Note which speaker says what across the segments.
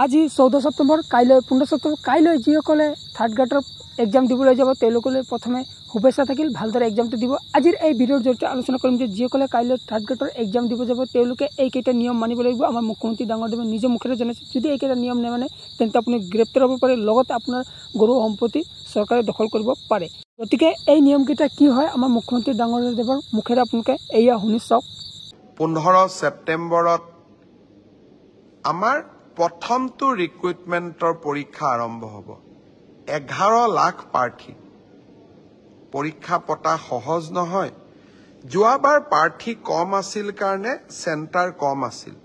Speaker 1: আজি চৈধ্য ছেপ্টেম্বৰ কাইলৈ পোন্ধৰ ছেপ্টেম্বৰ কাইলৈ যিসকলে থাৰ্ড গ্ৰেডৰ এক্সাম দিবলৈ যাব তেওঁলোকলৈ প্ৰথমে শুভেচ্ছা থাকিল ভালদৰে এক্সামটো দিব আজিৰ এই ভিডিঅ'ৰ জৰিয়তে আলোচনা কৰিম যে যিসকলে কাইলৈ থাৰ্ড গ্ৰেডৰ এক্সাম দিব যাব তেওঁলোকে এইকেইটা নিয়ম মানিব লাগিব আমাৰ মুখ্যমন্ত্ৰী ডাঙৰদেৱে নিজে মুখেৰে জনাইছে যদি এইকেইটা নিয়ম নেমানে তেন্তে আপুনি গ্ৰেপ্তাৰ হ'ব পাৰে লগতে আপোনাৰ গৰু সম্পত্তি চৰকাৰে দখল কৰিব পাৰে গতিকে এই নিয়মকেইটা কি হয় আমাৰ মুখ্যমন্ত্ৰী ডাঙৰদেৱৰ মুখেৰে আপোনালোকে এয়া শুনি চাওক
Speaker 2: পোন্ধৰ ছেপ্টেম্বৰত আমাৰ প্ৰথমটো ৰিক্ৰুইটমেণ্টৰ পৰীক্ষা আৰম্ভ হ'ব এঘাৰ লাখ প্ৰাৰ্থী পৰীক্ষা পতা সহজ নহয় যোৱাবাৰ প্ৰাৰ্থী কম আছিল কাৰণে চেণ্টাৰ কম আছিল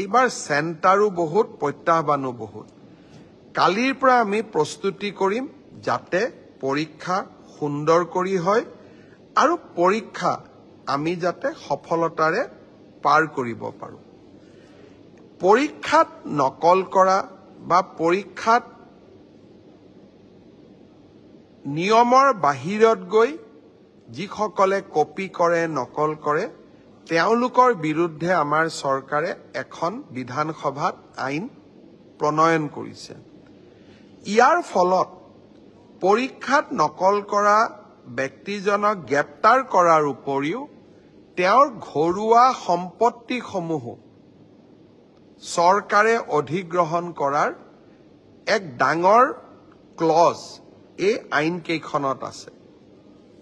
Speaker 2: এইবাৰ চেণ্টাৰো বহুত প্ৰত্যাহ্বানো বহুত কালিৰ পৰা আমি প্ৰস্তুতি কৰিম যাতে পৰীক্ষা সুন্দৰ কৰি হয় আৰু পৰীক্ষা আমি যাতে সফলতাৰে পাৰ কৰিব পাৰোঁ পৰীক্ষাত নকল কৰা বা পৰীক্ষাত নিয়মৰ বাহিৰত গৈ যিসকলে কপি কৰে নকল কৰে তেওঁলোকৰ বিৰুদ্ধে আমাৰ চৰকাৰে এখন বিধানসভাত আইন প্ৰণয়ন কৰিছে ইয়াৰ ফলত পৰীক্ষাত নকল কৰা ব্যক্তিজনক গ্ৰেপ্তাৰ কৰাৰ উপৰিও তেওঁৰ ঘৰুৱা সম্পত্তিসমূহো চৰকাৰে অধিগ্ৰহণ কৰাৰ এক ডাঙৰ ক্লজ এই আইনকেইখনত আছে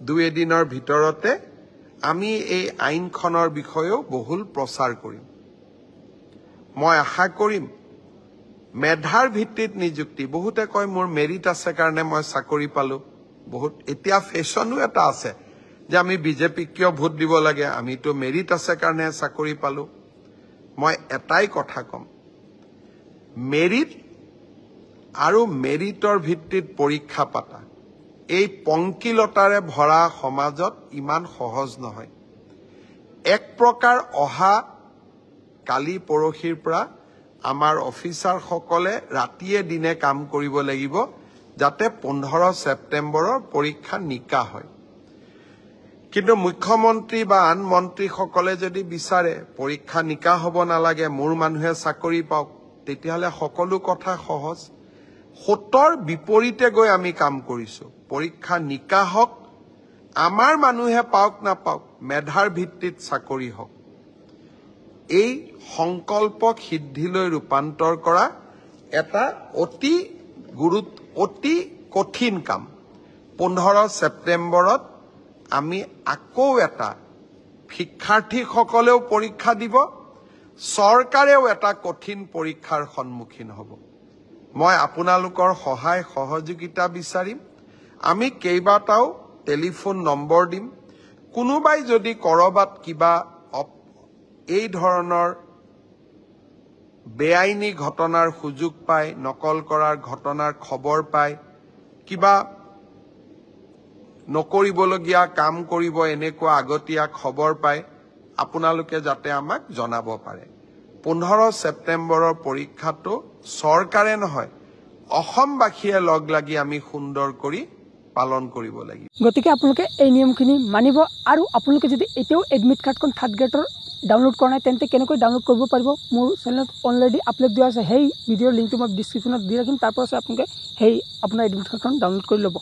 Speaker 2: দুই এদিনৰ ভিতৰতে আমি এই আইনখনৰ বিষয়েও বহুল প্ৰচাৰ কৰিম মই আশা কৰিম মেধাৰ ভিত্তিত নিযুক্তি বহুতে কয় মোৰ মেৰিট আছে কাৰণে মই চাকৰি পালো বহুত এতিয়া ফেশ্বনো এটা আছে যে আমি বিজেপিক কিয় ভোট দিব লাগে আমিতো মেৰিট আছে কাৰণে চাকৰি পালোঁ মই এটাই কথা কম মেৰিট আৰু মেৰিটৰ ভিত্তিত পৰীক্ষা পাতা এই পংকিলতাৰে ভৰা সমাজত ইমান সহজ নহয় এক প্ৰকাৰ অহা কালি পৰহিৰ পৰা আমাৰ অফিচাৰসকলে ৰাতিয়ে দিনে কাম কৰিব লাগিব যাতে পোন্ধৰ ছেপ্তেম্বৰৰ পৰীক্ষা নিকা হয় কিন্তু মুখ্যমন্ত্ৰী বা আন মন্ত্ৰীসকলে যদি বিচাৰে পৰীক্ষা নিকা হব নালাগে মোৰ মানুহে চাকৰি পাওক তেতিয়াহলে সকলো কথা সহজ সোতৰ বিপৰীতে গৈ আমি কাম কৰিছো পৰীক্ষা নিকা হওক আমাৰ মানুহে পাওক নাপাওক মেধাৰ ভিত্তিত চাকৰি হওক এই সংকল্পক সিদ্ধিলৈ ৰূপান্তৰ কৰা এটা অতি গুৰুত্ব অতি কঠিন কাম পোন্ধৰ ছেপ্তেম্বৰত আমি আকৌ এটা শিক্ষাৰ্থীসকলেও পৰীক্ষা দিব চৰকাৰেও এটা কঠিন পৰীক্ষাৰ সন্মুখীন হ'ব মই আপোনালোকৰ সহায় সহযোগিতা বিচাৰিম আমি কেইবাটাও টেলিফোন নম্বৰ দিম কোনোবাই যদি ক'ৰবাত কিবা এই ধৰণৰ বেআইনী ঘটনাৰ সুযোগ পায় নকল কৰাৰ ঘটনাৰ খবৰ পায় কিবা নকৰিবলগীয়া কাম কৰিব এনেকুৱা আগতীয়া খবৰ পায় আপোনালোকে যাতে আমাক জনাব পাৰে পোন্ধৰ ছেপ্টেম্বৰৰ পৰীক্ষাটো চৰকাৰে নহয় অসমবাসীয়ে লগ লাগি আমি সুন্দৰ কৰি পালন কৰিব লাগিব
Speaker 1: গতিকে আপোনালোকে এই নিয়মখিনি মানিব আৰু আপোনালোকে যদি এতিয়াও এডমিট কাৰ্ডখন থাৰ্ড গ্ৰেডৰ ডাউনলোড কৰা নাই তেন্তে কেনেকৈ ডাউনলোড কৰিব পাৰিব মোৰ চেনেলত অলৰেডি আপলোড দিয়া আছে সেই ভিডিঅ'ৰ লিংকটো মই ডিছক্ৰিপশ্যনত দি ৰাখিম তাৰপৰা আপোনালোকে সেই আপোনাৰ এডমিট কাৰ্ডখন ডাউনলোড কৰি ল'ব